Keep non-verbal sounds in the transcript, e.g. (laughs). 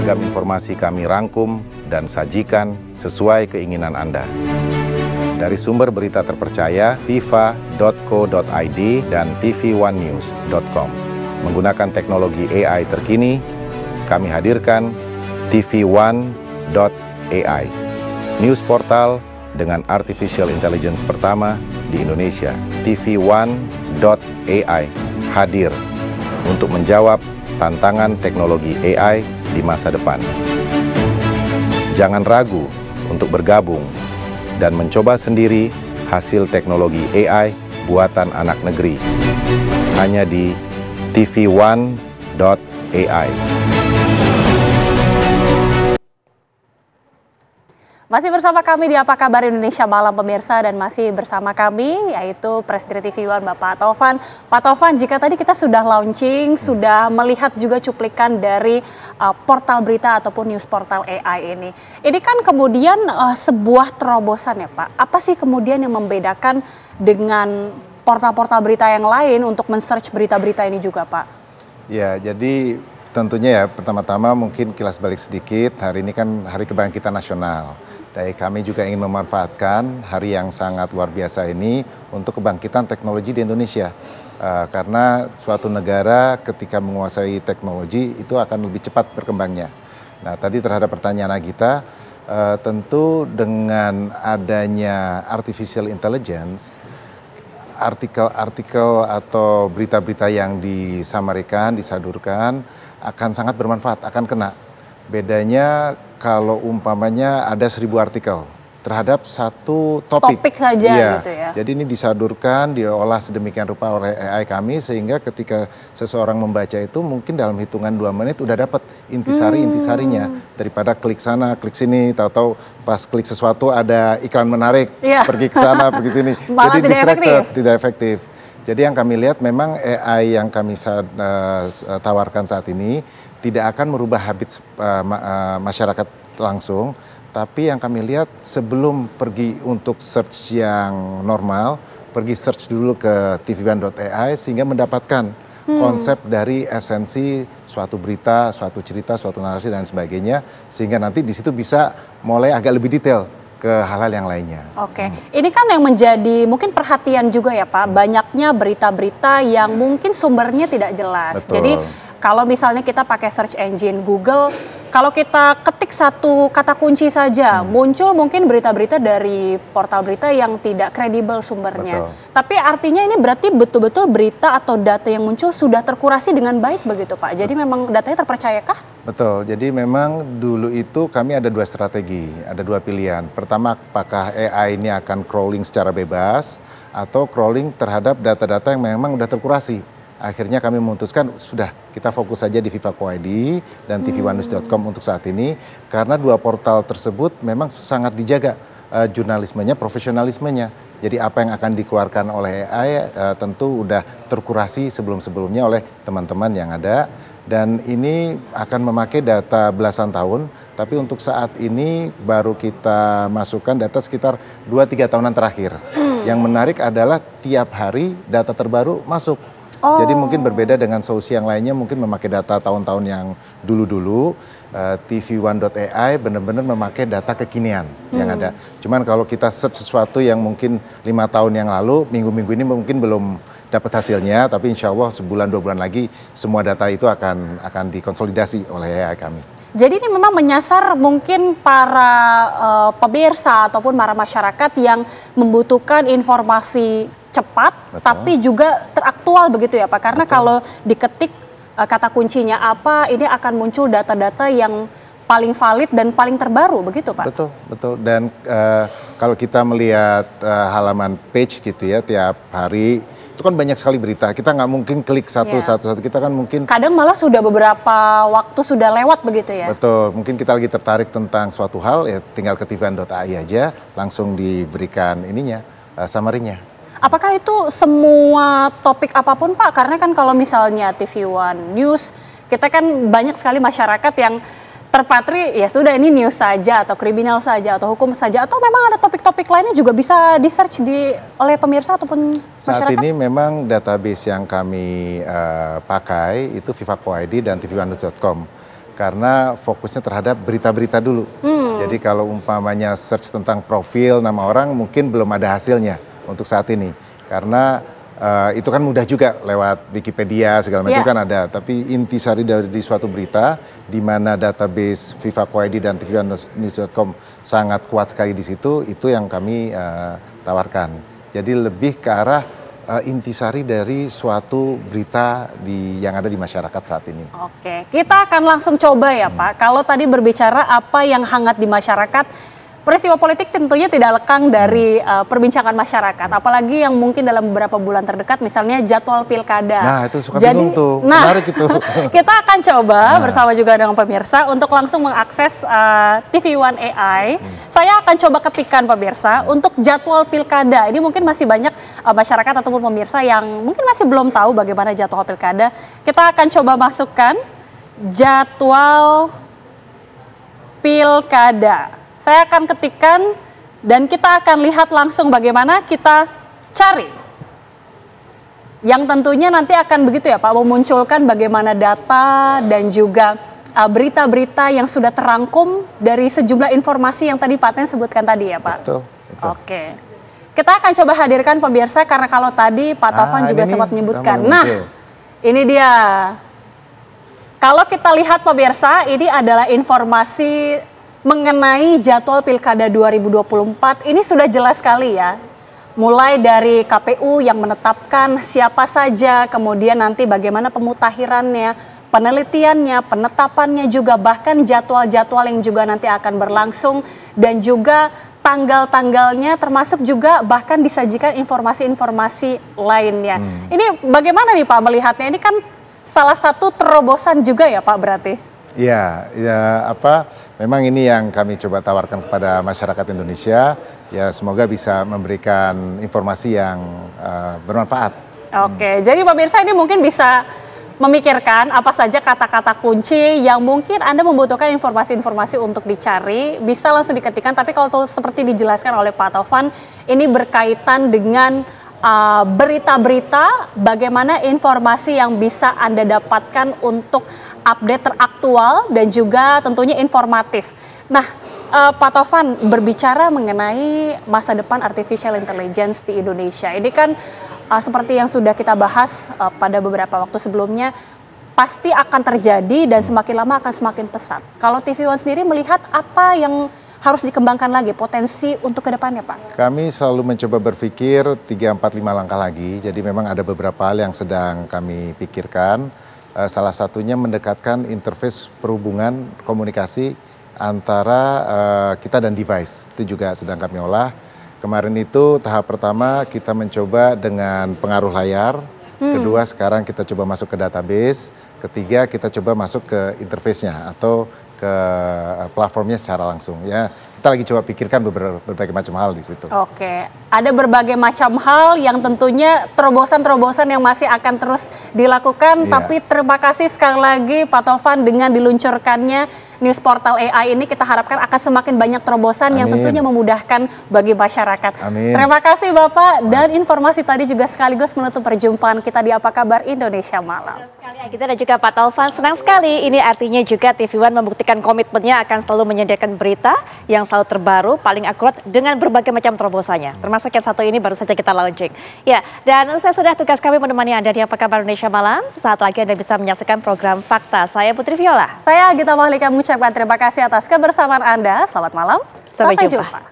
beragam informasi kami rangkum dan sajikan sesuai keinginan Anda. Dari sumber berita terpercaya, fifa.co.id dan tv1news.com. Menggunakan teknologi AI terkini, kami hadirkan TV 1ai news portal dengan artificial intelligence pertama di Indonesia. TV 1ai hadir untuk menjawab tantangan teknologi AI di masa depan. Jangan ragu untuk bergabung dan mencoba sendiri hasil teknologi AI buatan anak negeri. Hanya di tv1.ai. Masih bersama kami di Apa Kabar Indonesia Malam Pemirsa dan masih bersama kami yaitu Presiden TV One Bapak Tovan. Pak Tovan, jika tadi kita sudah launching, sudah melihat juga cuplikan dari uh, portal berita ataupun news portal AI ini. Ini kan kemudian uh, sebuah terobosan ya Pak. Apa sih kemudian yang membedakan dengan portal-portal berita yang lain untuk men-search berita-berita ini juga Pak? Ya, jadi tentunya ya pertama-tama mungkin kilas balik sedikit. Hari ini kan Hari Kebangkitan Nasional dari kami juga ingin memanfaatkan hari yang sangat luar biasa ini untuk kebangkitan teknologi di Indonesia. Uh, karena suatu negara ketika menguasai teknologi itu akan lebih cepat berkembangnya. Nah tadi terhadap pertanyaan Agita, uh, tentu dengan adanya artificial intelligence, artikel-artikel atau berita-berita yang disamarkan, disadurkan akan sangat bermanfaat, akan kena. Bedanya kalau umpamanya ada seribu artikel terhadap satu topik. Topik saja iya. gitu ya. Jadi ini disadurkan, diolah sedemikian rupa oleh AI kami sehingga ketika seseorang membaca itu mungkin dalam hitungan dua menit udah dapat intisari hmm. intisarinya daripada klik sana klik sini tahu-tahu pas klik sesuatu ada iklan menarik iya. pergi ke sana pergi (laughs) sini jadi tidak distracted efektif. tidak efektif. Jadi yang kami lihat memang AI yang kami eh, eh, tawarkan saat ini tidak akan merubah habit eh, masyarakat langsung, tapi yang kami lihat sebelum pergi untuk search yang normal, pergi search dulu ke tvban.ai sehingga mendapatkan hmm. konsep dari esensi suatu berita, suatu cerita, suatu narasi dan sebagainya sehingga nanti di situ bisa mulai agak lebih detail ke hal-hal yang lainnya. Oke, okay. hmm. ini kan yang menjadi mungkin perhatian juga ya Pak, banyaknya berita-berita yang mungkin sumbernya tidak jelas. Betul. Jadi kalau misalnya kita pakai search engine Google kalau kita ketik satu kata kunci saja, hmm. muncul mungkin berita-berita dari portal berita yang tidak kredibel sumbernya. Betul. Tapi artinya ini berarti betul-betul berita atau data yang muncul sudah terkurasi dengan baik begitu Pak. Jadi Betul. memang datanya terpercayakah? Betul. Jadi memang dulu itu kami ada dua strategi, ada dua pilihan. Pertama, apakah AI ini akan crawling secara bebas atau crawling terhadap data-data yang memang sudah terkurasi akhirnya kami memutuskan sudah kita fokus saja di Viva ID dan hmm. tvwanus.com untuk saat ini karena dua portal tersebut memang sangat dijaga uh, jurnalismenya, profesionalismenya. Jadi apa yang akan dikeluarkan oleh AI uh, eh, tentu udah terkurasi sebelum-sebelumnya oleh teman-teman yang ada dan ini akan memakai data belasan tahun tapi untuk saat ini baru kita masukkan data sekitar 2-3 tahunan terakhir. Hmm. Yang menarik adalah tiap hari data terbaru masuk Oh. Jadi mungkin berbeda dengan solusi yang lainnya mungkin memakai data tahun-tahun yang dulu-dulu. Uh, eh, TV1.ai benar-benar memakai data kekinian hmm. yang ada. Cuman kalau kita search sesuatu yang mungkin lima tahun yang lalu, minggu-minggu ini mungkin belum dapat hasilnya, tapi insya Allah sebulan dua bulan lagi semua data itu akan akan dikonsolidasi oleh AI kami. Jadi ini memang menyasar mungkin para uh, pemirsa ataupun para masyarakat yang membutuhkan informasi cepat Betul. tapi juga teraktual begitu ya Pak. Karena Betul. kalau diketik eh, kata kuncinya apa, ini akan muncul data-data yang paling valid dan paling terbaru begitu Pak. Betul, betul. Dan uh, kalau kita melihat uh, halaman page gitu ya tiap hari itu kan banyak sekali berita. Kita nggak mungkin klik iya. satu-satu yeah. satu, satu. Kita kan mungkin kadang malah sudah beberapa waktu sudah lewat begitu ya. Betul. Mungkin kita lagi tertarik tentang suatu hal ya tinggal ke tvn.ai aja langsung diberikan ininya uh, summary Apakah itu semua topik apapun Pak? Karena kan kalau misalnya TV One News, kita kan banyak sekali masyarakat yang terpatri ya sudah ini news saja atau kriminal saja atau hukum saja atau memang ada topik-topik lainnya juga bisa di search di oleh pemirsa ataupun masyarakat? Saat ini memang database yang kami uh, pakai itu Viva ID dan tvbanus.com karena fokusnya terhadap berita-berita dulu. Hmm. Jadi kalau umpamanya search tentang profil nama orang mungkin belum ada hasilnya untuk saat ini karena uh, itu kan mudah juga lewat Wikipedia segala macam yeah. kan ada tapi intisari dari di suatu berita di mana database FIFA Koedi dan News.com sangat kuat sekali di situ itu yang kami uh, tawarkan jadi lebih ke arah eh, intisari dari suatu berita di yang ada di masyarakat saat ini. Oke, kita akan langsung coba ya hmm. Pak. Kalau tadi berbicara apa yang hangat di masyarakat, peristiwa politik tentunya tidak lekang dari uh, perbincangan masyarakat, apalagi yang mungkin dalam beberapa bulan terdekat, misalnya jadwal pilkada. Nah itu suka Jadi, bingung tuh, nah, menarik itu. (laughs) kita akan coba nah. bersama juga dengan pemirsa untuk langsung mengakses uh, eh, TV One AI. Hmm. Saya akan coba ketikkan pemirsa untuk jadwal pilkada. Ini mungkin masih banyak uh, masyarakat ataupun pemirsa yang mungkin masih belum tahu bagaimana jadwal pilkada. Kita akan coba masukkan jadwal pilkada. Saya akan ketikkan dan kita akan lihat langsung bagaimana kita cari. Yang tentunya nanti akan begitu ya Pak memunculkan bagaimana data dan juga uh, berita-berita yang sudah terangkum dari sejumlah informasi yang tadi Pak Ten sebutkan tadi ya Pak. Betul. betul. Oke. Kita akan coba hadirkan pemirsa karena kalau tadi Pak ah, Taufan ah, juga sempat menyebutkan. Nah, ini dia. Kalau kita lihat pemirsa, ini adalah informasi mengenai jadwal Pilkada 2024 ini sudah jelas sekali ya. Mulai dari KPU yang menetapkan siapa saja, kemudian nanti bagaimana pemutahirannya, penelitiannya, penetapannya juga bahkan jadwal-jadwal yang juga nanti akan berlangsung dan juga tanggal-tanggalnya termasuk juga bahkan disajikan informasi-informasi lainnya. Hmm. Ini bagaimana nih Pak melihatnya? Ini kan salah satu terobosan juga ya Pak berarti. Ya, ya apa memang ini yang kami coba tawarkan kepada masyarakat Indonesia ya semoga bisa memberikan informasi yang uh, bermanfaat. Oke, hmm. jadi pemirsa ini mungkin bisa memikirkan apa saja kata-kata kunci yang mungkin Anda membutuhkan informasi-informasi untuk dicari, bisa langsung diketikkan tapi kalau seperti dijelaskan oleh Pak Taufan ini berkaitan dengan Eh, berita-berita uh, bagaimana informasi yang bisa Anda dapatkan untuk update teraktual dan juga tentunya informatif. Nah, uh, Pak Tovan berbicara mengenai masa depan artificial intelligence di Indonesia. Ini kan uh, seperti yang sudah kita bahas uh, pada beberapa waktu sebelumnya pasti akan terjadi dan semakin lama akan semakin pesat. Kalau TV One sendiri melihat apa yang harus dikembangkan lagi potensi untuk kedepannya Pak? Kami selalu mencoba berpikir 3, 4, 5 langkah lagi. Jadi memang ada beberapa hal yang sedang kami pikirkan. Eh, salah satunya mendekatkan interface perhubungan komunikasi antara eh, kita dan device. Itu juga sedang kami olah. Kemarin itu tahap pertama kita mencoba dengan pengaruh layar, hmm. kedua sekarang kita coba masuk ke database, ketiga kita coba masuk ke interface-nya atau ke eh, platformnya secara langsung ya kita lagi coba pikirkan beberapa berbagai macam hal di situ. Oke, ada berbagai macam hal yang tentunya terobosan-terobosan yang masih akan terus dilakukan. Yeah. Tapi terima kasih sekali lagi Pak Tovan dengan diluncurkannya news portal AI ini kita harapkan akan semakin banyak terobosan Amin. yang tentunya memudahkan bagi masyarakat. Amin. Terima kasih Bapak Mas. dan informasi tadi juga sekaligus menutup perjumpaan kita di Apa Kabar Indonesia Malam. kita dan juga Pak Taufan senang sekali ini artinya juga TV One membuktikan komitmennya akan selalu menyediakan berita yang selalu terbaru, paling akurat dengan berbagai macam terobosannya. Termasuk yang satu ini baru saja kita launching. Ya, dan saya sudah tugas kami menemani Anda di Apa Kabar Indonesia Malam. Sesaat lagi Anda bisa menyaksikan program Fakta. Saya Putri Viola. Saya Gita Mahlika Mucah mengucapkan terima kasih atas kebersamaan Anda. Selamat malam. Sampai, Sampai jumpa. jumpa.